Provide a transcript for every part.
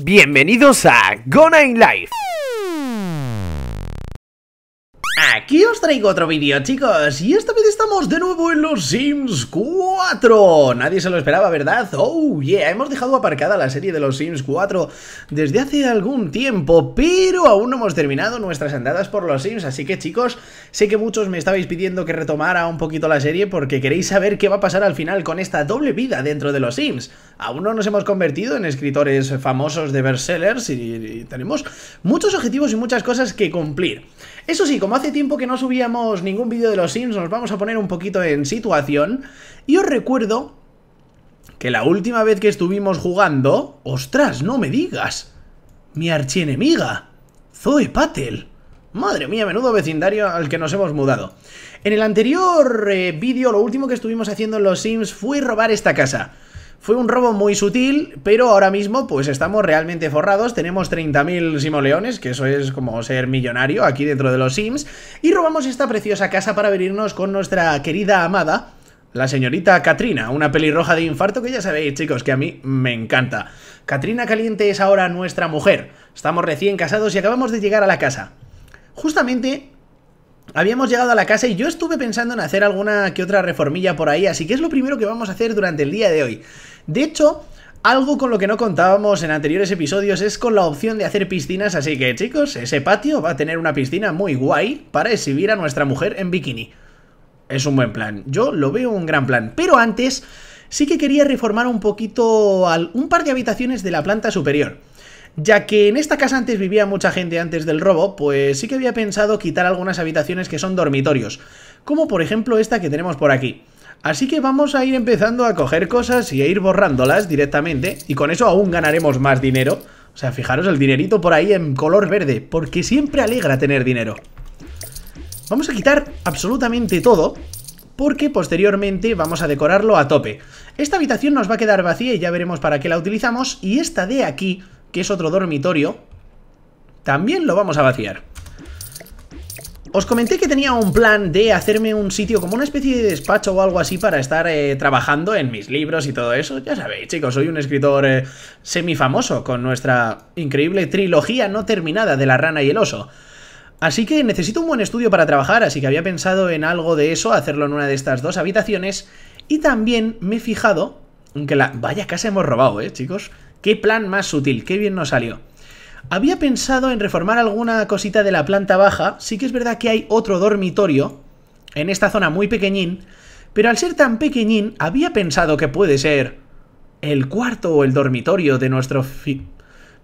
Bienvenidos a Gona in Life. aquí os traigo otro vídeo, chicos Y esta vez estamos de nuevo en los Sims 4 Nadie se lo esperaba, ¿verdad? Oh yeah, hemos dejado aparcada la serie de los Sims 4 Desde hace algún tiempo Pero aún no hemos terminado nuestras andadas por los Sims Así que chicos, sé que muchos me estabais pidiendo que retomara un poquito la serie Porque queréis saber qué va a pasar al final con esta doble vida dentro de los Sims Aún no nos hemos convertido en escritores famosos de bestsellers y, y tenemos muchos objetivos y muchas cosas que cumplir eso sí, como hace tiempo que no subíamos ningún vídeo de los Sims, nos vamos a poner un poquito en situación. Y os recuerdo que la última vez que estuvimos jugando... ¡Ostras, no me digas! Mi archienemiga, Zoe Patel. Madre mía, menudo vecindario al que nos hemos mudado. En el anterior eh, vídeo, lo último que estuvimos haciendo en los Sims fue robar esta casa. Fue un robo muy sutil, pero ahora mismo pues estamos realmente forrados. Tenemos 30.000 simoleones, que eso es como ser millonario aquí dentro de los Sims. Y robamos esta preciosa casa para venirnos con nuestra querida amada, la señorita Katrina, una pelirroja de infarto que ya sabéis, chicos, que a mí me encanta. Katrina Caliente es ahora nuestra mujer. Estamos recién casados y acabamos de llegar a la casa. Justamente Habíamos llegado a la casa y yo estuve pensando en hacer alguna que otra reformilla por ahí, así que es lo primero que vamos a hacer durante el día de hoy. De hecho, algo con lo que no contábamos en anteriores episodios es con la opción de hacer piscinas, así que chicos, ese patio va a tener una piscina muy guay para exhibir a nuestra mujer en bikini. Es un buen plan, yo lo veo un gran plan, pero antes sí que quería reformar un poquito un par de habitaciones de la planta superior. Ya que en esta casa antes vivía mucha gente antes del robo, pues sí que había pensado quitar algunas habitaciones que son dormitorios, como por ejemplo esta que tenemos por aquí. Así que vamos a ir empezando a coger cosas y a ir borrándolas directamente. Y con eso aún ganaremos más dinero. O sea, fijaros el dinerito por ahí en color verde. Porque siempre alegra tener dinero. Vamos a quitar absolutamente todo. Porque posteriormente vamos a decorarlo a tope. Esta habitación nos va a quedar vacía y ya veremos para qué la utilizamos. Y esta de aquí, que es otro dormitorio, también lo vamos a vaciar. Os comenté que tenía un plan de hacerme un sitio como una especie de despacho o algo así para estar eh, trabajando en mis libros y todo eso. Ya sabéis, chicos, soy un escritor eh, semifamoso con nuestra increíble trilogía no terminada de La rana y el oso. Así que necesito un buen estudio para trabajar, así que había pensado en algo de eso, hacerlo en una de estas dos habitaciones. Y también me he fijado, aunque la... Vaya casa hemos robado, ¿eh, chicos? Qué plan más sutil, qué bien nos salió. Había pensado en reformar alguna cosita de la planta baja. Sí que es verdad que hay otro dormitorio en esta zona muy pequeñín. Pero al ser tan pequeñín, había pensado que puede ser el cuarto o el dormitorio de nuestro...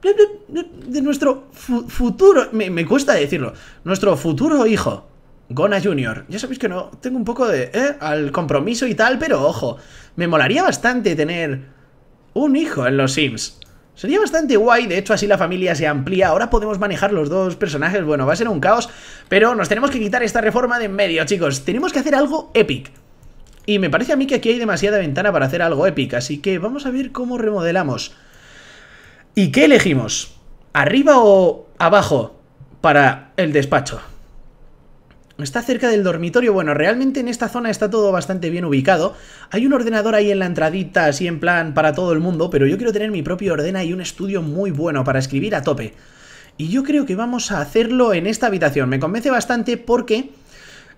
de nuestro futuro... Me, me, cuesta decirlo. Nuestro futuro hijo. Gona Jr. Ya sabéis que no... Tengo un poco de... Eh, al compromiso y tal, pero ojo. Me molaría bastante tener un hijo en los Sims. Sería bastante guay, de hecho así la familia se amplía, ahora podemos manejar los dos personajes, bueno, va a ser un caos, pero nos tenemos que quitar esta reforma de en medio, chicos, tenemos que hacer algo épico. Y me parece a mí que aquí hay demasiada ventana para hacer algo épico, así que vamos a ver cómo remodelamos. ¿Y qué elegimos? ¿Arriba o abajo para el despacho? Está cerca del dormitorio. Bueno, realmente en esta zona está todo bastante bien ubicado. Hay un ordenador ahí en la entradita, así en plan para todo el mundo, pero yo quiero tener mi propio ordena y un estudio muy bueno para escribir a tope. Y yo creo que vamos a hacerlo en esta habitación. Me convence bastante porque,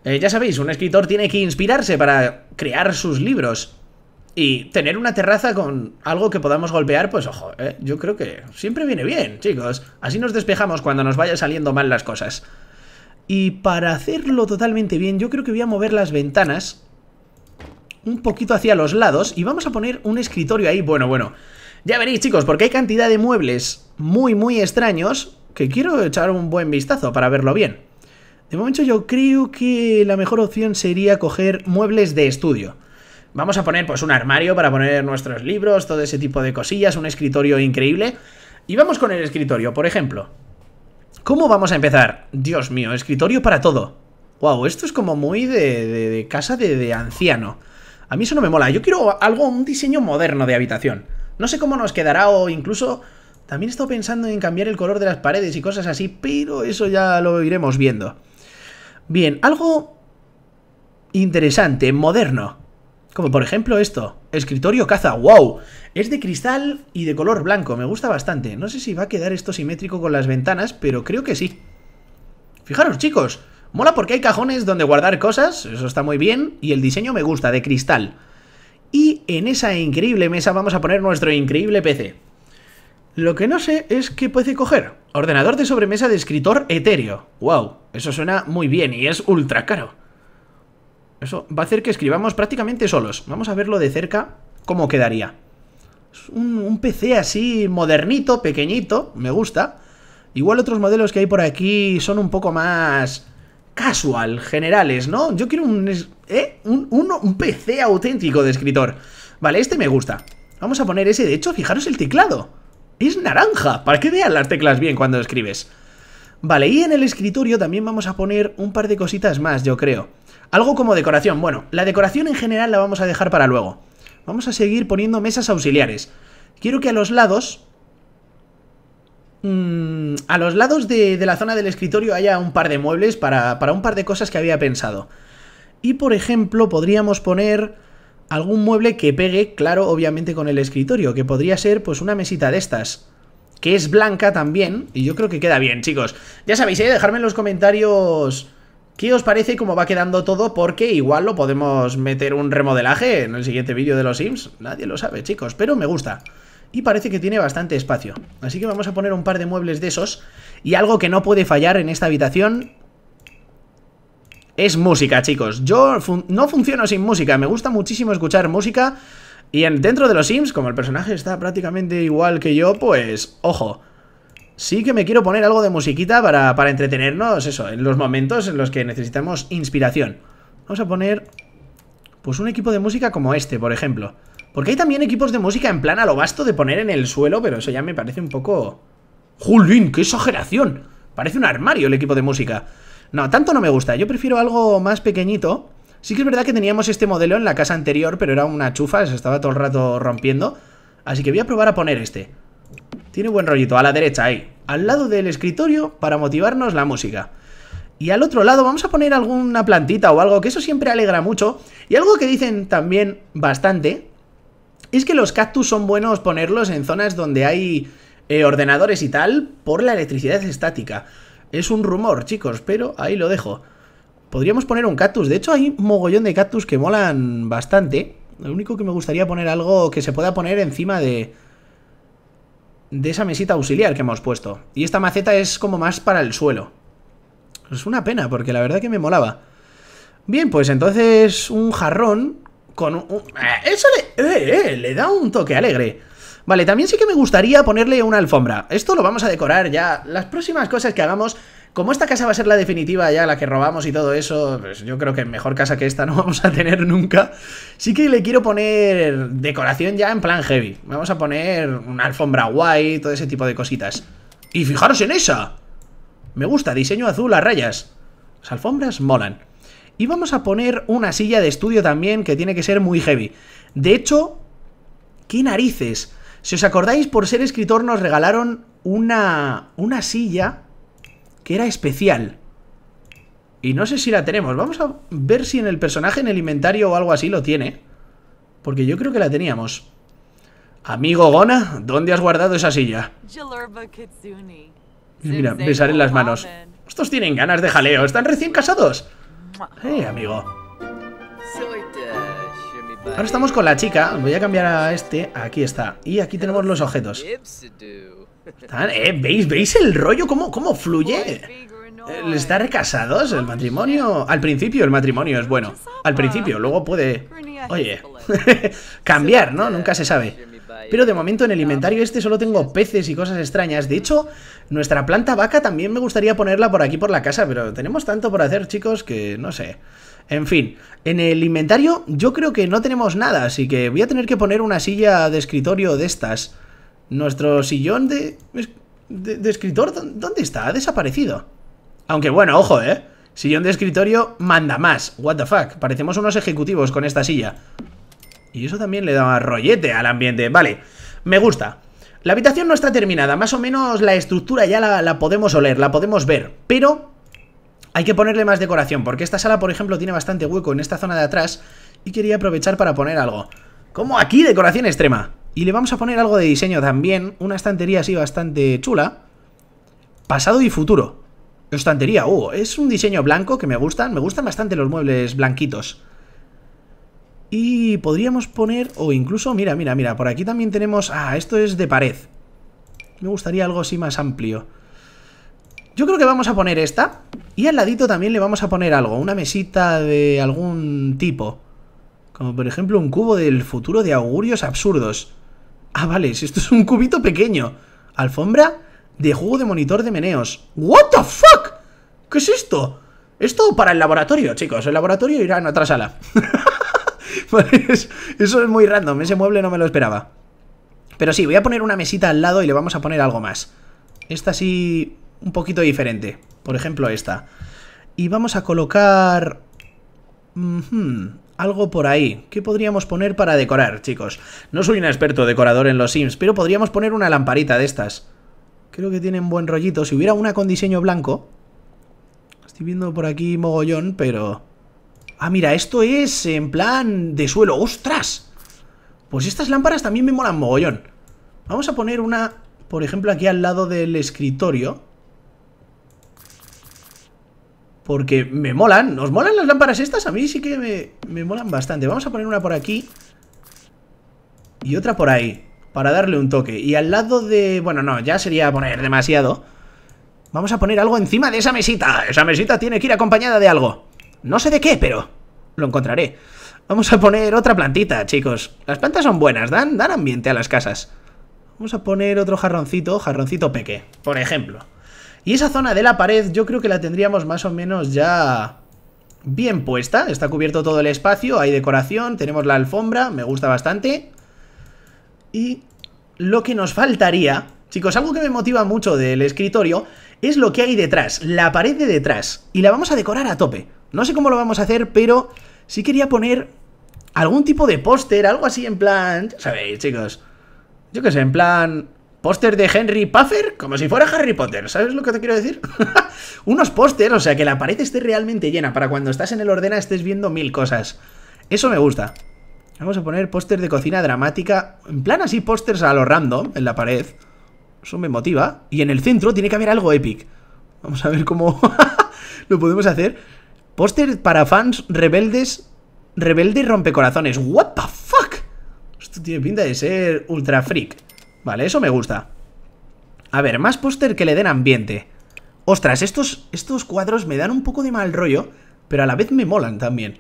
eh, ya sabéis, un escritor tiene que inspirarse para crear sus libros. Y tener una terraza con algo que podamos golpear, pues ojo, eh, yo creo que siempre viene bien, chicos. Así nos despejamos cuando nos vaya saliendo mal las cosas. Y para hacerlo totalmente bien, yo creo que voy a mover las ventanas un poquito hacia los lados y vamos a poner un escritorio ahí. Bueno, bueno, ya veréis chicos, porque hay cantidad de muebles muy, muy extraños que quiero echar un buen vistazo para verlo bien. De momento yo creo que la mejor opción sería coger muebles de estudio. Vamos a poner pues un armario para poner nuestros libros, todo ese tipo de cosillas, un escritorio increíble. Y vamos con el escritorio, por ejemplo. ¿Cómo vamos a empezar? Dios mío, escritorio para todo. Wow, esto es como muy de, casa de, de, anciano. A mí eso no me mola. Yo quiero algo, un diseño moderno de habitación. No sé cómo nos quedará o incluso... También he estado pensando en cambiar el color de las paredes y cosas así, pero eso ya lo iremos viendo. Bien, algo interesante, moderno. Como por ejemplo esto, escritorio caza, wow. Es de cristal y de color blanco, me gusta bastante. No sé si va a quedar esto simétrico con las ventanas, pero creo que sí. Fijaros chicos, mola porque hay cajones donde guardar cosas, eso está muy bien, y el diseño me gusta, de cristal. Y en esa increíble mesa vamos a poner nuestro increíble PC. Lo que no sé es qué puede coger. Ordenador de sobremesa de escritor etéreo. Wow, eso suena muy bien y es ultra caro. Eso va a hacer que escribamos prácticamente solos. Vamos a verlo de cerca cómo quedaría. Es un, PC así modernito, pequeñito, me gusta. Igual otros modelos que hay por aquí son un poco más casual, generales, ¿no? Yo quiero un, ¿eh? un, un, PC auténtico de escritor. Vale, este me gusta. Vamos a poner ese. De hecho, fijaros el teclado. Es naranja, para que vean las teclas bien cuando escribes. Vale, y en el escritorio también vamos a poner un par de cositas más, yo creo. Algo como decoración. Bueno, la decoración en general la vamos a dejar para luego. Vamos a seguir poniendo mesas auxiliares. Quiero que a los lados... Mm, a los lados de, la zona del escritorio haya un par de muebles para, para un par de cosas que había pensado. Y por ejemplo, podríamos poner algún mueble que pegue, claro, obviamente con el escritorio, que podría ser pues una mesita de estas que es blanca también, y yo creo que queda bien, chicos. Ya sabéis, ¿eh? dejadme en los comentarios ¿Qué os parece cómo va quedando todo? Porque igual lo podemos meter un remodelaje en el siguiente vídeo de los Sims. Nadie lo sabe, chicos, pero me gusta. Y parece que tiene bastante espacio. Así que vamos a poner un par de muebles de esos. Y algo que no puede fallar en esta habitación... Es música, chicos. Yo no funciono sin música. Me gusta muchísimo escuchar música. Y en, dentro de los Sims, como el personaje está prácticamente igual que yo, pues... ¡Ojo! Sí que me quiero poner algo de musiquita para, entretenernos, eso, en los momentos en los que necesitamos inspiración. Vamos a poner, pues un equipo de música como este, por ejemplo. Porque hay también equipos de música en plan a lo basto de poner en el suelo, pero eso ya me parece un poco... ¡Julín, qué exageración! Parece un armario el equipo de música. No, tanto no me gusta, yo prefiero algo más pequeñito. Sí que es verdad que teníamos este modelo en la casa anterior, pero era una chufa, se estaba todo el rato rompiendo. Así que voy a probar a poner este. Tiene buen rollito, a la derecha ahí. Al lado del escritorio para motivarnos la música. Y al otro lado vamos a poner alguna plantita o algo, que eso siempre alegra mucho. Y algo que dicen también bastante es que los cactus son buenos ponerlos en zonas donde hay eh, ordenadores y tal por la electricidad estática. Es un rumor, chicos, pero ahí lo dejo. Podríamos poner un cactus. De hecho, hay mogollón de cactus que molan bastante. Lo único que me gustaría poner algo que se pueda poner encima de, de esa mesita auxiliar que hemos puesto. Y esta maceta es como más para el suelo. Es una pena, porque la verdad que me molaba. Bien, pues entonces un jarrón con un... Eh, eso le, eh, eh, le da un toque alegre. Vale, también sí que me gustaría ponerle una alfombra. Esto lo vamos a decorar ya. Las próximas cosas que hagamos como esta casa va a ser la definitiva ya, la que robamos y todo eso, pues yo creo que mejor casa que esta no vamos a tener nunca. Sí que le quiero poner decoración ya en plan heavy. Vamos a poner una alfombra guay, todo ese tipo de cositas. Y fijaros en esa. Me gusta, diseño azul a rayas. Las alfombras molan. Y vamos a poner una silla de estudio también que tiene que ser muy heavy. De hecho, qué narices. Si os acordáis, por ser escritor nos regalaron una, una silla que era especial. Y no sé si la tenemos. Vamos a ver si en el personaje, en el inventario o algo así lo tiene. Porque yo creo que la teníamos. Amigo Gona, ¿dónde has guardado esa silla? Mira, en las manos. Estos tienen ganas de jaleo, están recién casados. Eh, amigo. Ahora estamos con la chica, voy a cambiar a este, aquí está. Y aquí tenemos los objetos. Eh, ¿veis, ¿Veis el rollo? ¿Cómo, cómo fluye? Estar casados, el matrimonio... Al principio el matrimonio es bueno. Al principio, luego puede... Oye, cambiar, ¿no? Nunca se sabe. Pero de momento en el inventario este solo tengo peces y cosas extrañas. De hecho, nuestra planta vaca también me gustaría ponerla por aquí por la casa, pero tenemos tanto por hacer, chicos, que no sé. En fin, en el inventario yo creo que no tenemos nada, así que voy a tener que poner una silla de escritorio de estas. Nuestro sillón de, de, escritor, ¿dónde está? Ha desaparecido. Aunque bueno, ojo, ¿eh? Sillón de escritorio manda más. What the fuck. Parecemos unos ejecutivos con esta silla. Y eso también le da rollete al ambiente. Vale, me gusta. La habitación no está terminada. Más o menos la estructura ya la, la podemos oler, la podemos ver. Pero hay que ponerle más decoración. Porque esta sala, por ejemplo, tiene bastante hueco en esta zona de atrás. Y quería aprovechar para poner algo. Como aquí, decoración extrema. Y le vamos a poner algo de diseño también, una estantería así bastante chula. Pasado y futuro. Estantería, uh, es un diseño blanco que me gustan, me gustan bastante los muebles blanquitos. Y podríamos poner, o incluso, mira, mira, mira, por aquí también tenemos... Ah, esto es de pared. Me gustaría algo así más amplio. Yo creo que vamos a poner esta. Y al ladito también le vamos a poner algo. Una mesita de algún tipo. Como por ejemplo un cubo del futuro de augurios absurdos. Ah, vale, si esto es un cubito pequeño. Alfombra de jugo de monitor de meneos. ¿What the fuck? ¿Qué es esto? Esto para el laboratorio, chicos. El laboratorio irá en otra sala. eso es muy random. Ese mueble no me lo esperaba. Pero sí, voy a poner una mesita al lado y le vamos a poner algo más. Esta sí, un poquito diferente. Por ejemplo, esta. Y vamos a colocar algo por ahí. ¿Qué podríamos poner para decorar, chicos? No soy un experto decorador en los Sims, pero podríamos poner una lamparita de estas. Creo que tienen buen rollito. Si hubiera una con diseño blanco... Estoy viendo por aquí mogollón, pero... Ah, mira, esto es en plan de suelo. ¡Ostras! Pues estas lámparas también me molan mogollón. Vamos a poner una, por ejemplo, aquí al lado del escritorio. Porque me molan, ¿nos molan las lámparas estas? A mí sí que me, molan bastante Vamos a poner una por aquí Y otra por ahí Para darle un toque Y al lado de... bueno, no, ya sería poner demasiado Vamos a poner algo encima de esa mesita Esa mesita tiene que ir acompañada de algo No sé de qué, pero lo encontraré Vamos a poner otra plantita, chicos Las plantas son buenas, dan, dan ambiente a las casas Vamos a poner otro jarroncito, jarroncito peque, por ejemplo y esa zona de la pared yo creo que la tendríamos más o menos ya bien puesta. Está cubierto todo el espacio, hay decoración, tenemos la alfombra, me gusta bastante. Y lo que nos faltaría, chicos, algo que me motiva mucho del escritorio, es lo que hay detrás, la pared de detrás. Y la vamos a decorar a tope. No sé cómo lo vamos a hacer, pero sí quería poner algún tipo de póster, algo así en plan... sabéis, chicos. Yo qué sé, en plan... Póster de Henry Puffer, como si fuera Harry Potter, ¿sabes lo que te quiero decir? Unos póster, o sea, que la pared esté realmente llena para cuando estás en el ordena estés viendo mil cosas. Eso me gusta. Vamos a poner póster de cocina dramática, en plan así pósters a lo random en la pared. Eso me motiva. Y en el centro tiene que haber algo epic. Vamos a ver cómo lo podemos hacer. Póster para fans rebeldes, rebelde rompecorazones. What the fuck? Esto tiene pinta de ser ultra freak. Vale, eso me gusta. A ver, más póster que le den ambiente. Ostras, estos, estos cuadros me dan un poco de mal rollo, pero a la vez me molan también.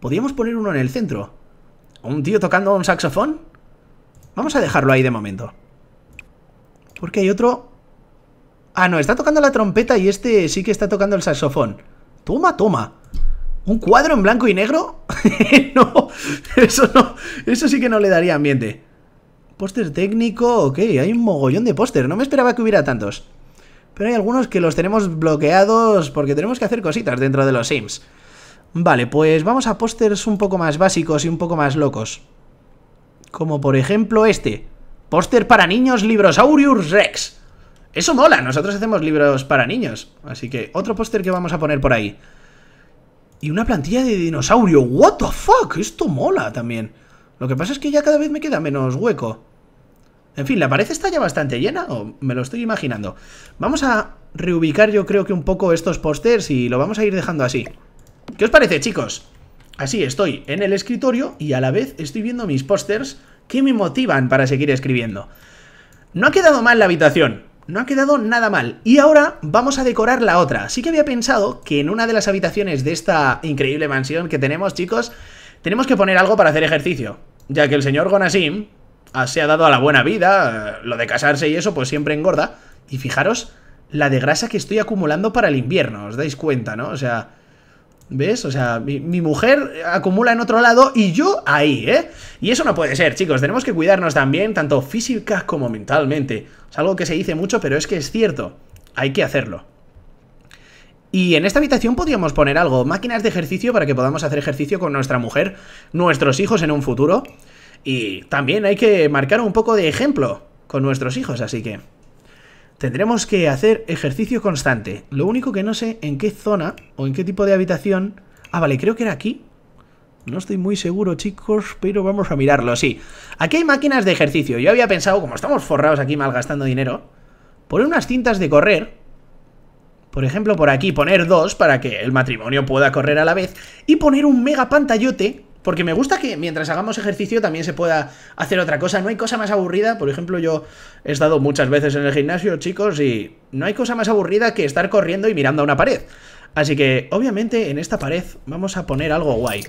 Podríamos poner uno en el centro. ¿Un tío tocando un saxofón? Vamos a dejarlo ahí de momento. Porque hay otro... Ah, no, está tocando la trompeta y este sí que está tocando el saxofón. Toma, toma. ¿Un cuadro en blanco y negro? no, eso no. Eso sí que no le daría ambiente. Póster técnico, ok, hay un mogollón de póster. No me esperaba que hubiera tantos. Pero hay algunos que los tenemos bloqueados porque tenemos que hacer cositas dentro de los Sims. Vale, pues vamos a pósters un poco más básicos y un poco más locos. Como por ejemplo este. Póster para niños Librosaurius Rex. Eso mola, nosotros hacemos libros para niños. Así que otro póster que vamos a poner por ahí. Y una plantilla de dinosaurio. What the fuck, esto mola también. Lo que pasa es que ya cada vez me queda menos hueco. En fin, la pared está ya bastante llena, o me lo estoy imaginando. Vamos a reubicar yo creo que un poco estos pósters y lo vamos a ir dejando así. ¿Qué os parece, chicos? Así estoy en el escritorio y a la vez estoy viendo mis pósters que me motivan para seguir escribiendo. No ha quedado mal la habitación, no ha quedado nada mal. Y ahora vamos a decorar la otra. Sí que había pensado que en una de las habitaciones de esta increíble mansión que tenemos, chicos, tenemos que poner algo para hacer ejercicio. Ya que el señor Gonasim se ha dado a la buena vida, eh, lo de casarse y eso, pues siempre engorda. Y fijaros la de grasa que estoy acumulando para el invierno, os dais cuenta, ¿no? O sea, ¿ves? O sea, mi, mujer acumula en otro lado y yo ahí, ¿eh? Y eso no puede ser, chicos, tenemos que cuidarnos también, tanto física como mentalmente. Es algo que se dice mucho, pero es que es cierto, hay que hacerlo. Y en esta habitación podríamos poner algo, máquinas de ejercicio para que podamos hacer ejercicio con nuestra mujer, nuestros hijos en un futuro. Y también hay que marcar un poco de ejemplo con nuestros hijos, así que tendremos que hacer ejercicio constante. Lo único que no sé en qué zona o en qué tipo de habitación... Ah, vale, creo que era aquí. No estoy muy seguro, chicos, pero vamos a mirarlo, sí. Aquí hay máquinas de ejercicio. Yo había pensado, como estamos forrados aquí malgastando dinero, poner unas cintas de correr. Por ejemplo, por aquí poner dos para que el matrimonio pueda correr a la vez. Y poner un mega pantallote porque me gusta que mientras hagamos ejercicio también se pueda hacer otra cosa. No hay cosa más aburrida. Por ejemplo, yo he estado muchas veces en el gimnasio, chicos, y no hay cosa más aburrida que estar corriendo y mirando a una pared. Así que, obviamente, en esta pared vamos a poner algo guay.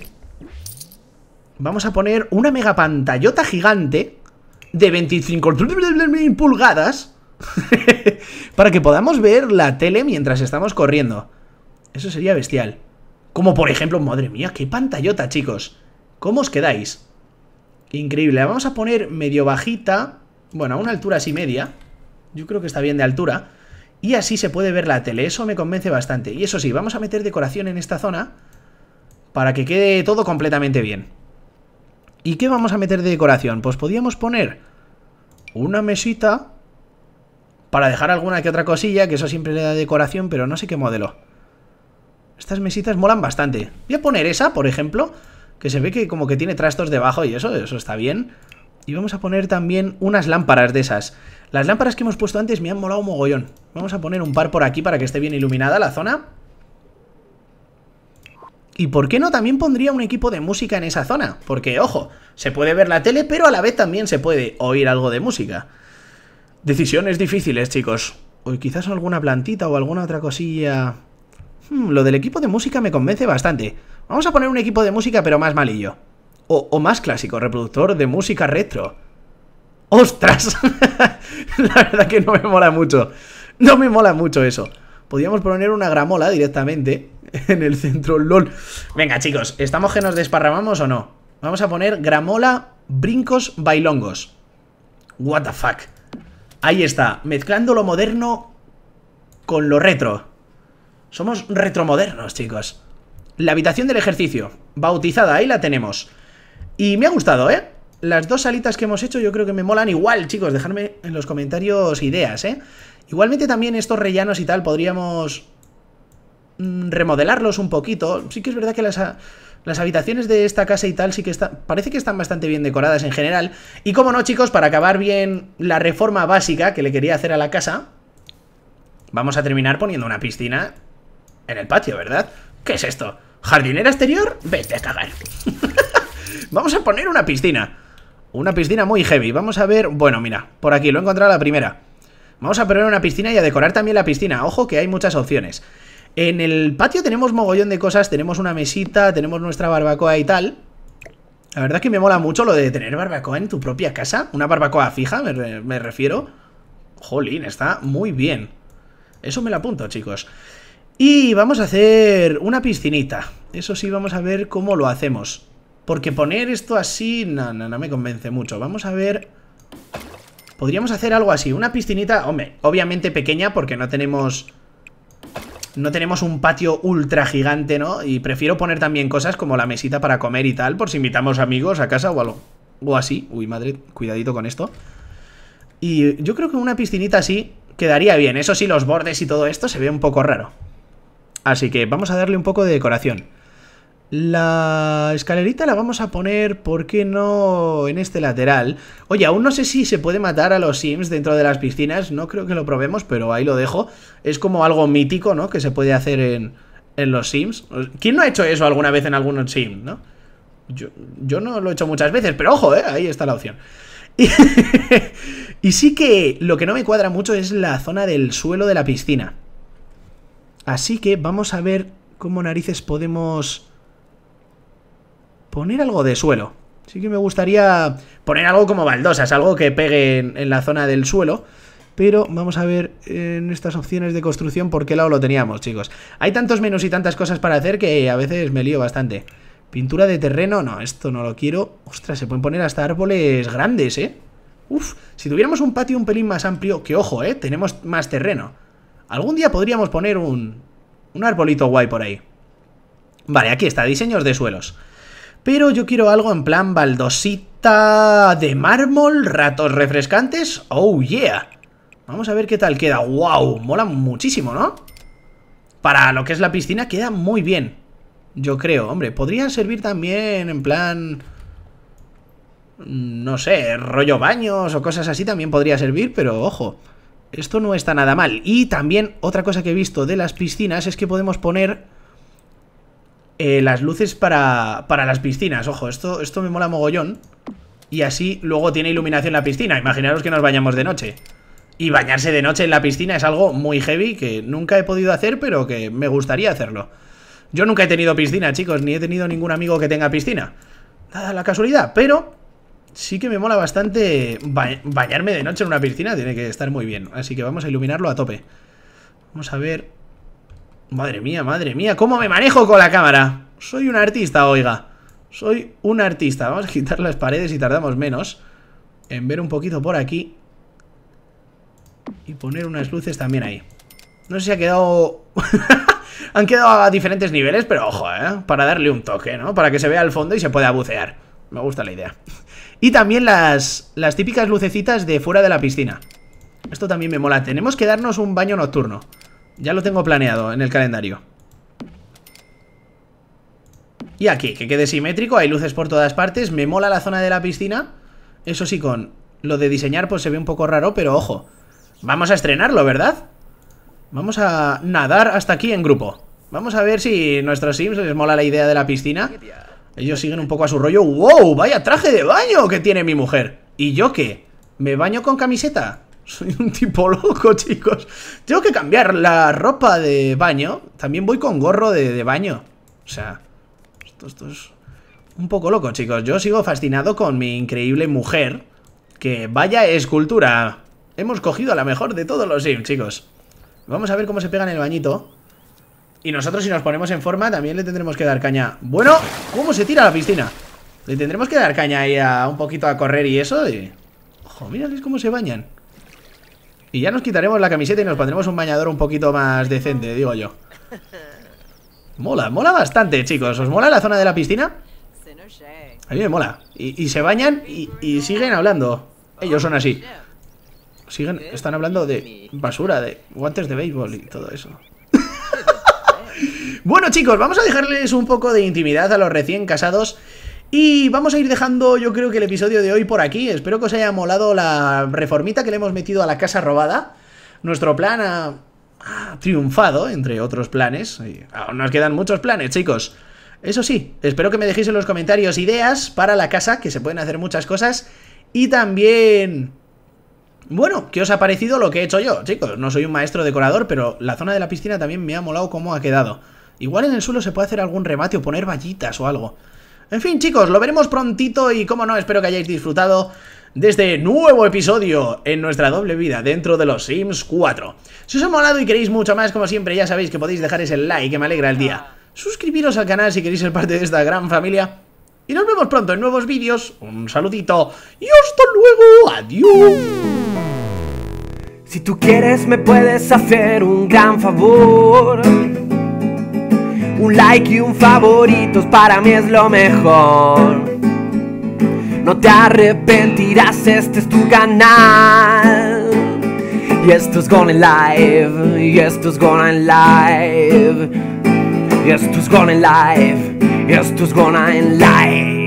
Vamos a poner una mega pantallota gigante de 25 pulgadas para que podamos ver la tele mientras estamos corriendo. Eso sería bestial. Como por ejemplo, madre mía, qué pantallota, chicos. ¿Cómo os quedáis? Increíble. vamos a poner medio bajita. Bueno, a una altura así media. Yo creo que está bien de altura. Y así se puede ver la tele. Eso me convence bastante. Y eso sí, vamos a meter decoración en esta zona. Para que quede todo completamente bien. ¿Y qué vamos a meter de decoración? Pues podríamos poner una mesita para dejar alguna que otra cosilla, que eso siempre le da decoración, pero no sé qué modelo. Estas mesitas molan bastante. Voy a poner esa, por ejemplo, que se ve que como que tiene trastos debajo y eso, eso está bien. Y vamos a poner también unas lámparas de esas. Las lámparas que hemos puesto antes me han molado mogollón. Vamos a poner un par por aquí para que esté bien iluminada la zona. ¿Y por qué no también pondría un equipo de música en esa zona? Porque, ojo, se puede ver la tele, pero a la vez también se puede oír algo de música. Decisiones difíciles, chicos. O quizás alguna plantita o alguna otra cosilla... Hmm, lo del equipo de música me convence bastante. Vamos a poner un equipo de música, pero más malillo. O, más clásico, reproductor de música retro. ¡Ostras! la verdad que no me mola mucho. No me mola mucho eso. Podríamos poner una gramola directamente en el centro LOL. Venga, chicos, ¿estamos que nos desparramamos o no? Vamos a poner gramola, brincos, bailongos. What the fuck. Ahí está, mezclando lo moderno con lo retro. Somos retromodernos, chicos. La habitación del ejercicio, bautizada, ahí la tenemos. Y me ha gustado, ¿eh? Las dos salitas que hemos hecho yo creo que me molan igual, chicos. Dejadme en los comentarios ideas, ¿eh? Igualmente también estos rellanos y tal podríamos mm, remodelarlos un poquito. Sí que es verdad que las, las habitaciones de esta casa y tal sí que Parece que están bastante bien decoradas en general. Y como no, chicos, para acabar bien la reforma básica que le quería hacer a la casa, vamos a terminar poniendo una piscina en el patio, ¿verdad? ¿Qué es esto? ¿Jardinera exterior? Vete a cagar. Vamos a poner una piscina. Una piscina muy heavy. Vamos a ver... Bueno, mira, por aquí, lo he encontrado la primera. Vamos a poner una piscina y a decorar también la piscina. Ojo que hay muchas opciones. En el patio tenemos mogollón de cosas. Tenemos una mesita, tenemos nuestra barbacoa y tal. La verdad es que me mola mucho lo de tener barbacoa en tu propia casa. Una barbacoa fija, me, refiero. Jolín, está muy bien. Eso me lo apunto, chicos. Y vamos a hacer una piscinita. Eso sí, vamos a ver cómo lo hacemos. Porque poner esto así, no, no, no me convence mucho. Vamos a ver... Podríamos hacer algo así, una piscinita, hombre, obviamente pequeña porque no tenemos... No tenemos un patio ultra gigante, ¿no? Y prefiero poner también cosas como la mesita para comer y tal, por si invitamos amigos a casa o algo. O así. Uy, madre, cuidadito con esto. Y yo creo que una piscinita así quedaría bien. Eso sí, los bordes y todo esto se ve un poco raro. Así que vamos a darle un poco de decoración. La escalerita la vamos a poner, ¿por qué no?, en este lateral. Oye, aún no sé si se puede matar a los Sims dentro de las piscinas, no creo que lo probemos, pero ahí lo dejo. Es como algo mítico, ¿no?, que se puede hacer en, los Sims. ¿Quién no ha hecho eso alguna vez en algún Sim, no? Yo, no lo he hecho muchas veces, pero ojo, ¿eh? ahí está la opción. Y, y sí que lo que no me cuadra mucho es la zona del suelo de la piscina. Así que vamos a ver cómo narices podemos poner algo de suelo. Sí que me gustaría poner algo como baldosas, algo que pegue en, la zona del suelo. Pero vamos a ver en estas opciones de construcción por qué lado lo teníamos, chicos. Hay tantos menús y tantas cosas para hacer que a veces me lío bastante. Pintura de terreno, no, esto no lo quiero. Ostras, se pueden poner hasta árboles grandes, ¿eh? Uf, si tuviéramos un patio un pelín más amplio, que ojo, ¿eh? Tenemos más terreno. Algún día podríamos poner un, un arbolito guay por ahí. Vale, aquí está, diseños de suelos. Pero yo quiero algo en plan baldosita de mármol, ratos refrescantes. ¡Oh, yeah! Vamos a ver qué tal queda. ¡Wow! Mola muchísimo, ¿no? Para lo que es la piscina queda muy bien. Yo creo, hombre. Podría servir también en plan... No sé, rollo baños o cosas así también podría servir, pero ojo esto no está nada mal. Y también otra cosa que he visto de las piscinas es que podemos poner eh, las luces para, para, las piscinas. Ojo, esto, esto me mola mogollón. Y así luego tiene iluminación la piscina. Imaginaros que nos bañamos de noche. Y bañarse de noche en la piscina es algo muy heavy que nunca he podido hacer, pero que me gustaría hacerlo. Yo nunca he tenido piscina, chicos, ni he tenido ningún amigo que tenga piscina. Nada, la casualidad, pero sí que me mola bastante bañarme de noche en una piscina. Tiene que estar muy bien. Así que vamos a iluminarlo a tope. Vamos a ver... Madre mía, madre mía, ¿cómo me manejo con la cámara? Soy un artista, oiga. Soy un artista. Vamos a quitar las paredes y tardamos menos en ver un poquito por aquí. Y poner unas luces también ahí. No sé si ha quedado... Han quedado a diferentes niveles, pero ojo, ¿eh? Para darle un toque, ¿no? Para que se vea al fondo y se pueda bucear. Me gusta la idea. Y también las, las típicas lucecitas de fuera de la piscina. Esto también me mola. Tenemos que darnos un baño nocturno. Ya lo tengo planeado en el calendario. Y aquí, que quede simétrico, hay luces por todas partes. Me mola la zona de la piscina. Eso sí, con lo de diseñar pues se ve un poco raro, pero ojo. Vamos a estrenarlo, ¿verdad? Vamos a nadar hasta aquí en grupo. Vamos a ver si nuestros sims les mola la idea de la piscina. Ellos siguen un poco a su rollo. ¡Wow! ¡Vaya traje de baño que tiene mi mujer! ¿Y yo qué? ¿Me baño con camiseta? Soy un tipo loco, chicos. Tengo que cambiar la ropa de baño. También voy con gorro de, baño. O sea, esto, esto, es un poco loco, chicos. Yo sigo fascinado con mi increíble mujer. Que vaya escultura. Hemos cogido a la mejor de todos los sims, chicos. Vamos a ver cómo se pega en el bañito. Y nosotros si nos ponemos en forma también le tendremos que dar caña Bueno, ¿cómo se tira la piscina? Le tendremos que dar caña ahí a un poquito a correr y eso y... Ojo, mírales cómo se bañan Y ya nos quitaremos la camiseta y nos pondremos un bañador un poquito más decente, digo yo Mola, mola bastante, chicos ¿Os mola la zona de la piscina? A mí me mola Y, se bañan y, siguen hablando Ellos son así Siguen, están hablando de basura, de guantes de béisbol y todo eso bueno, chicos, vamos a dejarles un poco de intimidad a los recién casados. Y vamos a ir dejando yo creo que el episodio de hoy por aquí. Espero que os haya molado la reformita que le hemos metido a la casa robada. Nuestro plan ha, triunfado, entre otros planes. nos quedan muchos planes, chicos. Eso sí, espero que me dejéis en los comentarios ideas para la casa, que se pueden hacer muchas cosas. Y también bueno, ¿qué os ha parecido lo que he hecho yo? Chicos, no soy un maestro decorador, pero la zona de la piscina también me ha molado cómo ha quedado. Igual en el suelo se puede hacer algún remate o poner vallitas o algo. En fin, chicos, lo veremos prontito y, como no, espero que hayáis disfrutado de este nuevo episodio en nuestra doble vida dentro de los Sims 4. Si os ha molado y queréis mucho más, como siempre, ya sabéis que podéis dejar ese like, que me alegra el día. Suscribiros al canal si queréis ser parte de esta gran familia. Y nos vemos pronto en nuevos vídeos. Un saludito y hasta luego. Adiós. Si tú quieres me puedes hacer un gran favor. Un like y un favoritos para mí es lo mejor. No te arrepentirás, este es tu canal. Y esto es gonna Live, y esto es en Live. Y esto es going Live, y esto es en Live.